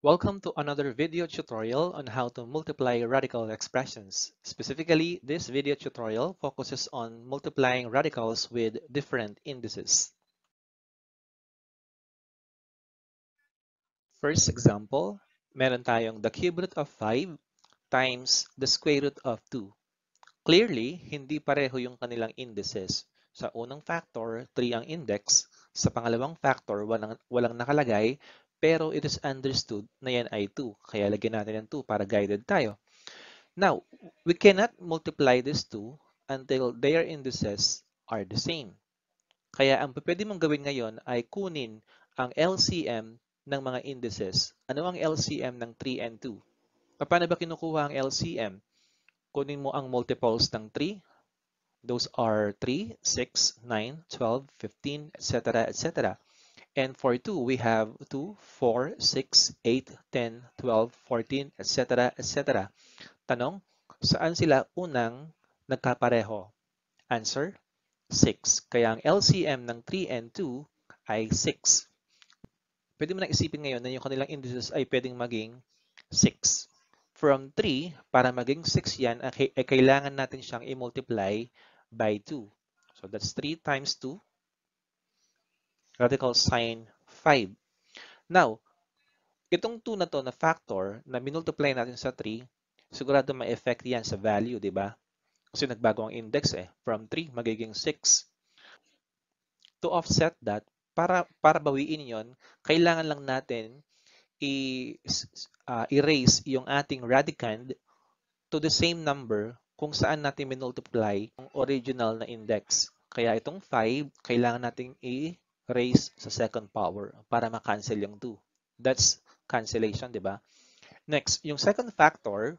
Welcome to another video tutorial on how to multiply radical expressions. Specifically, this video tutorial focuses on multiplying radicals with different indices. First example, meron tayong the cube root of 5 times the square root of 2. Clearly, hindi pareho yung kanilang indices. Sa unang factor, 3 ang index. Sa pangalawang factor, walang, walang nakalagay. Pero it is understood na yan ay 2. Kaya lagyan natin ng 2 para guided tayo. Now, we cannot multiply these 2 until their indices are the same. Kaya ang pwede mong gawin ngayon ay kunin ang LCM ng mga indices. Ano ang LCM ng 3 and 2? Paano ba kinukuha ang LCM? Kunin mo ang multiples ng 3. Those are 3, 6, 9, 12, 15, etc. etc. And for 2, we have 2, 4, 6, 8, 10, 12, 14, etc. etc. Tanong, saan sila unang nagkapareho? Answer, 6. Kaya ang LCM ng 3 and 2 ay 6. Pwede mo na isipin ngayon na yung kanilang indices ay pwedeng maging 6. From 3, para maging 6 yan, ay kailangan natin siyang i-multiply by 2. So that's 3 times 2 radical sign 5. Now, itong 2 na to na factor na minultiply natin sa 3, sigurado may effect yan sa value, di ba? Kasi nagbago ang index eh. From 3, magiging 6. To offset that, para, para bawiin yon kailangan lang natin i, uh, erase yung ating radicand to the same number kung saan natin minultiply ang original na index. Kaya itong 5, kailangan nating i raise sa second power para ma-cancel yung 2. That's cancellation, di ba? Next, yung second factor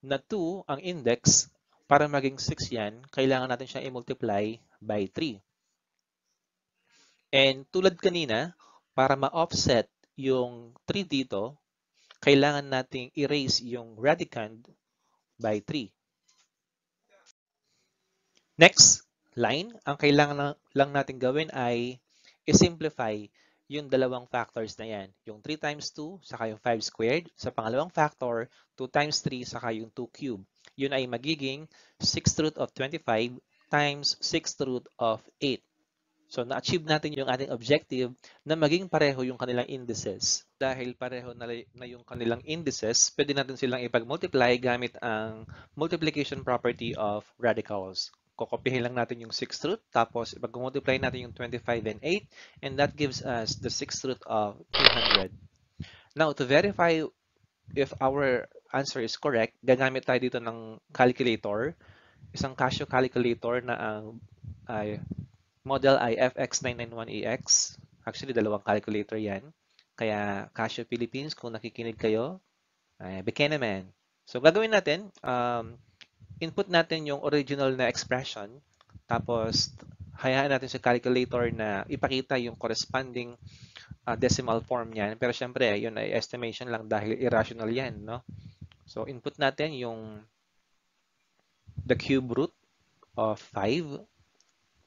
na 2 ang index, para maging 6 yan, kailangan natin siya i-multiply by 3. And tulad kanina, para ma-offset yung 3 dito, kailangan nating erase yung radicand by 3. Next line, ang kailangan lang natin gawin ay i-simplify yung dalawang factors na yan. Yung 3 times 2, saka yung 5 squared. Sa pangalawang factor, 2 times 3, saka yung 2 cube. Yun ay magiging 6th root of 25 times 6th root of 8. So, na-achieve natin yung ating objective na maging pareho yung kanilang indices. Dahil pareho na, na yung kanilang indices, pwede natin silang ipag-multiply gamit ang multiplication property of radicals. Kokopihin lang natin yung 6th root, tapos ipag-multiply natin yung 25 and 8, and that gives us the 6th root of 200. Now, to verify if our answer is correct, gagamit tayo dito ng calculator, isang Casio calculator na ang ay, model ay FX991EX. Actually, dalawang calculator yan. Kaya Casio Philippines, kung nakikinig kayo, ay, bikini man. So, gagawin natin, um, input natin yung original na expression, tapos hayaan natin sa calculator na ipakita yung corresponding uh, decimal form niyan. Pero syempre, yun ay estimation lang dahil irrational yan, no? So, input natin yung the cube root of 5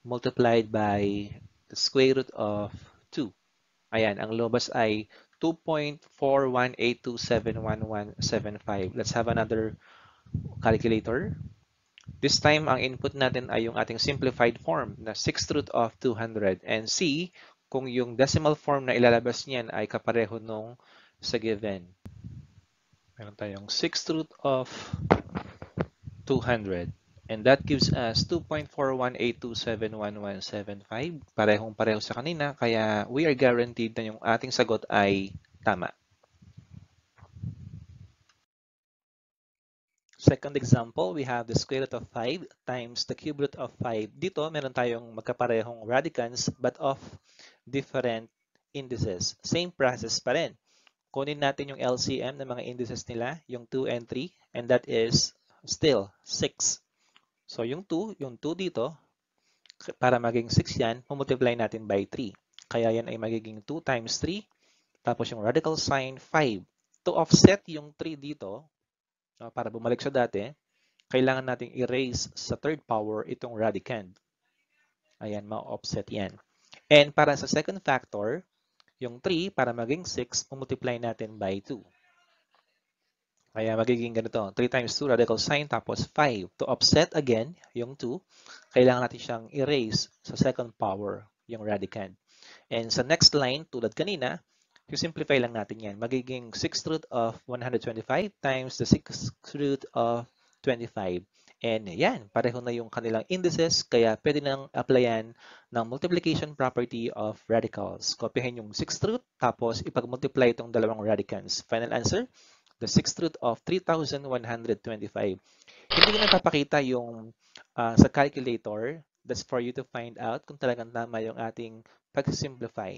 multiplied by the square root of 2. Ayan, ang lobas ay 2.418271175. Let's have another calculator. This time, ang input natin ay yung ating simplified form na 6th root of 200 and C kung yung decimal form na ilalabas niyan ay kapareho nung sa given. Meron tayong 6th root of 200 and that gives us 2.418271175. Parehong pareho sa kanina kaya we are guaranteed na yung ating sagot ay tama. Second example, we have the square root of 5 times the cube root of 5. Dito, meron tayong magkaparehong radicans but of different indices. Same process pa rin. Kunin natin yung LCM ng mga indices nila, yung 2 and 3, and that is still 6. So, yung 2, yung 2 dito, para maging 6 yan, multiply natin by 3. Kaya yan ay magiging 2 times 3, tapos yung radical sign 5. To offset yung 3 dito, no, para bumalik sa dati, kailangan nating erase sa third power itong radicand. Ayan, ma-offset yan. And para sa second factor, yung 3, para maging 6, multiply natin by 2. Kaya magiging ganito, 3 times 2 radical sign, tapos 5. To offset again, yung 2, kailangan natin siyang erase sa second power, yung radicand. And sa next line, tulad kanina, simplify lang natin yan. Magiging 6th root of 125 times the 6th root of 25. And yan, pareho na yung kanilang indices, kaya pwede nang applyan ng multiplication property of radicals. Kopyahin yung 6th root, tapos ipag-multiply itong dalawang radicans. Final answer, the 6th root of 3,125. Hindi ko napapakita yung uh, sa calculator. That's for you to find out kung talagang tama yung ating pag-simplify.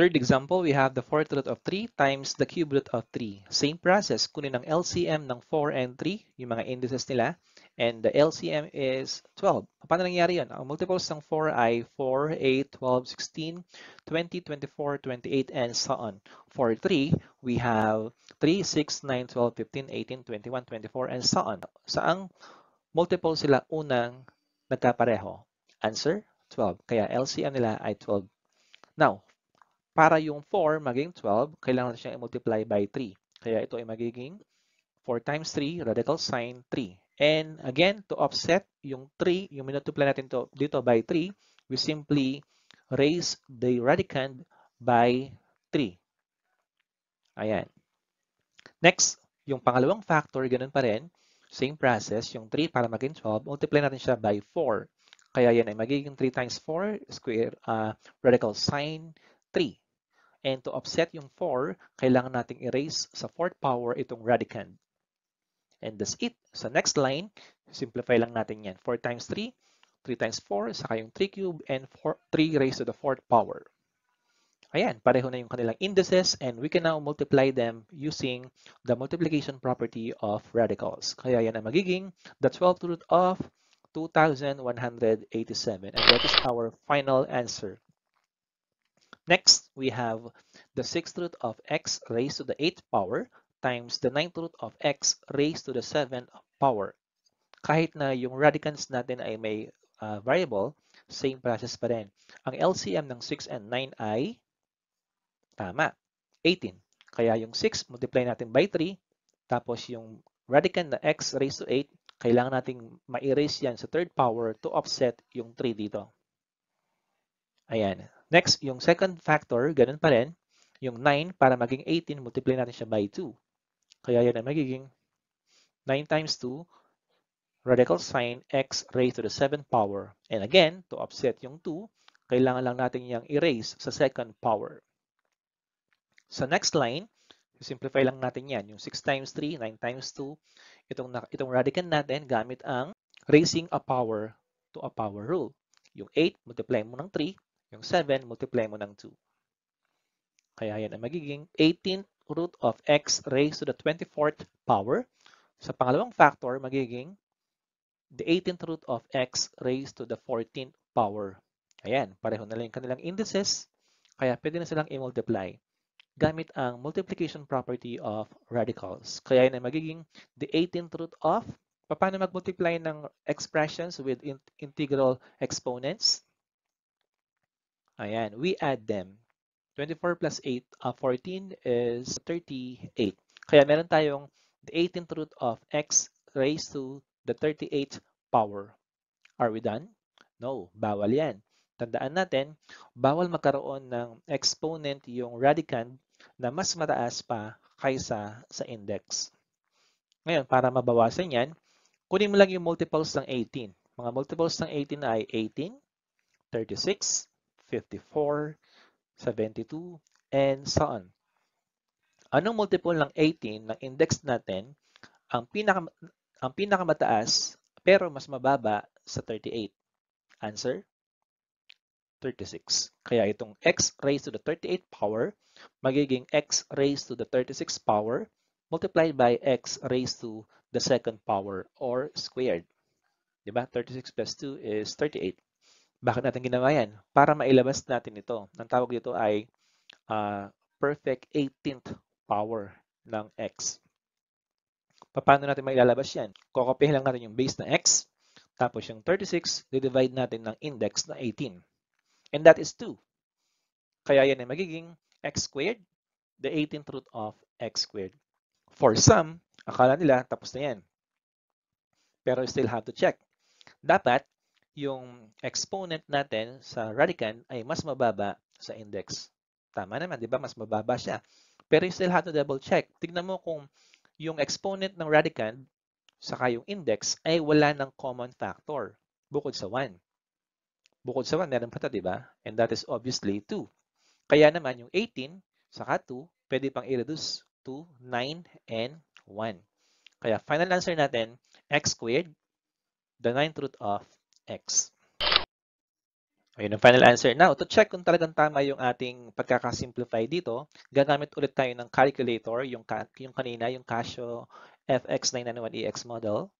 Third example, we have the fourth root of 3 times the cube root of 3. Same process, kunin ang LCM ng 4 and 3, yung mga indices nila, and the LCM is 12. Paano nangyari yun? Ang multiples ng 4 ay 4, 8, 12, 16, 20, 24, 28, and so on. For 3, we have 3, 6, 9, 12, 15, 18, 21, 24, and so on. Saang multiple sila unang nagkapareho? Answer, 12. Kaya LCM nila ay 12. Now, para yung 4 maging 12, kailangan natin siyang i-multiply by 3. Kaya ito ay magiging 4 times 3, radical sign 3. And again, to offset yung 3, yung minultiply natin to, dito by 3, we simply raise the radicand by 3. Ayan. Next, yung pangalawang factor, ganun pa rin. Same process, yung 3 para maging 12, multiply natin siya by 4. Kaya yan ay magiging 3 times 4 square uh, radical sign 3. And to offset yung 4, kailangan nating erase sa fourth power itong radicand. And that's it. Sa next line, simplify lang natin yan. 4 times 3, 3 times 4, saka yung 3 cube, and 4, 3 raised to the fourth power. Ayan, pareho na yung kanilang indices and we can now multiply them using the multiplication property of radicals. Kaya yan ang magiging the 12th root of 2,187 and that is our final answer. Next, we have the sixth root of x raised to the eighth power times the ninth root of x raised to the seventh power. Kahit na yung radicands natin ay may uh, variable, same process pa rin. Ang LCM ng 6 and 9 ay tama, 18. Kaya yung 6, multiply natin by 3, tapos yung radicand na x raised to 8, kailangan nating ma-erase yan sa third power to offset yung 3 dito. Ayan. Next, yung second factor, ganun pa rin. Yung 9, para maging 18, multiply natin siya by 2. Kaya yan ay magiging 9 times 2, radical sign x raised to the 7 power. And again, to offset yung 2, kailangan lang natin yung erase sa second power. Sa next line, simplify lang natin yan. Yung 6 times 3, 9 times 2, itong, itong radicand natin gamit ang raising a power to a power rule. Yung 8, multiply mo ng 3, yung 7, multiply mo ng 2. Kaya yan ang magiging 18th root of x raised to the 24th power. Sa pangalawang factor, magiging the 18th root of x raised to the 14th power. Ayan, pareho na lang yung kanilang indices. Kaya pwede na silang i-multiply gamit ang multiplication property of radicals. Kaya yun ay magiging the 18th root of, paano mag-multiply ng expressions with integral exponents? Ayan, we add them. 24 plus 8, uh, 14 is 38. Kaya meron tayong the 18th root of x raised to the 38th power. Are we done? No, bawal yan. Tandaan natin, bawal magkaroon ng exponent yung radicand na mas mataas pa kaysa sa index. Ngayon, para mabawasan yan, kunin mo lang yung multiples ng 18. Mga multiples ng 18 ay 18, 36, 54, 72, and so on. Anong multiple ng 18 ng index natin ang, pinaka, ang pinakamataas pero mas mababa sa 38? Answer? 36. Kaya itong x raised to the 38 power magiging x raised to the 36 power multiplied by x raised to the second power or squared. Diba? 36 plus 2 is 38. Bakit natin ginawa yan? Para mailabas natin ito. Ang tawag dito ay uh, perfect 18th power ng x. Paano natin mailalabas yan? Kukopihin lang natin yung base na x, tapos yung 36, divide natin ng index na 18. And that is 2. Kaya yan ay magiging x squared, the 18th root of x squared. For some, akala nila tapos na yan. Pero still have to check. Dapat, yung exponent natin sa radicand ay mas mababa sa index. Tama naman, di ba? Mas mababa siya. Pero you still have to double check. Tignan mo kung yung exponent ng radicand saka yung index ay wala ng common factor bukod sa 1. Bukod sa 1, meron pa ito, di ba? And that is obviously 2. Kaya naman, yung 18 saka 2, pwede pang i-reduce to 9 and 1. Kaya final answer natin, x squared, the 9th root of x. Ayun ang final answer. Now, to check kung talagang tama yung ating pagkakasimplify dito, gagamit ulit tayo ng calculator, yung, yung kanina, yung Casio FX991EX e model.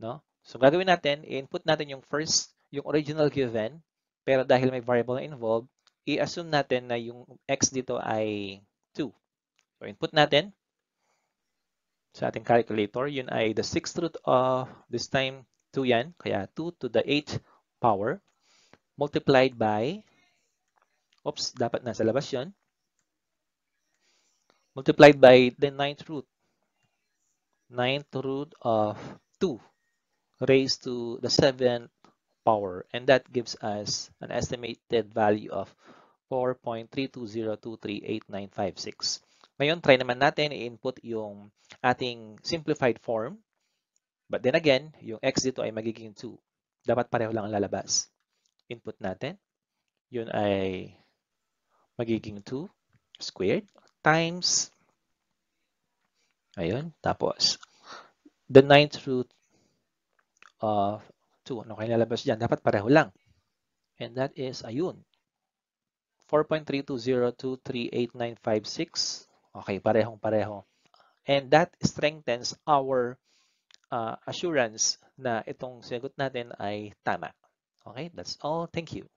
No? So, gagawin natin, input natin yung first, yung original given, pero dahil may variable na involved, i-assume natin na yung x dito ay 2. So, input natin sa ating calculator, yun ay the sixth root of, this time, 2 yan. Kaya 2 to the 8th power multiplied by, oops, dapat nasa labas yun. Multiplied by the 9th root. 9th root of 2 raised to the 7th power. And that gives us an estimated value of 4.320238956. Ngayon, try naman natin i-input yung ating simplified form But then again, yung x dito ay magiging 2. Dapat pareho lang ang lalabas. Input natin, yun ay magiging 2 squared times, ayun, tapos, the ninth root of 2. Ano kayo lalabas dyan? Dapat pareho lang. And that is, ayun, 4.32023896. Okay, parehong-pareho. And that strengthens our uh, assurance na itong sinagot natin ay tama. Okay, that's all. Thank you.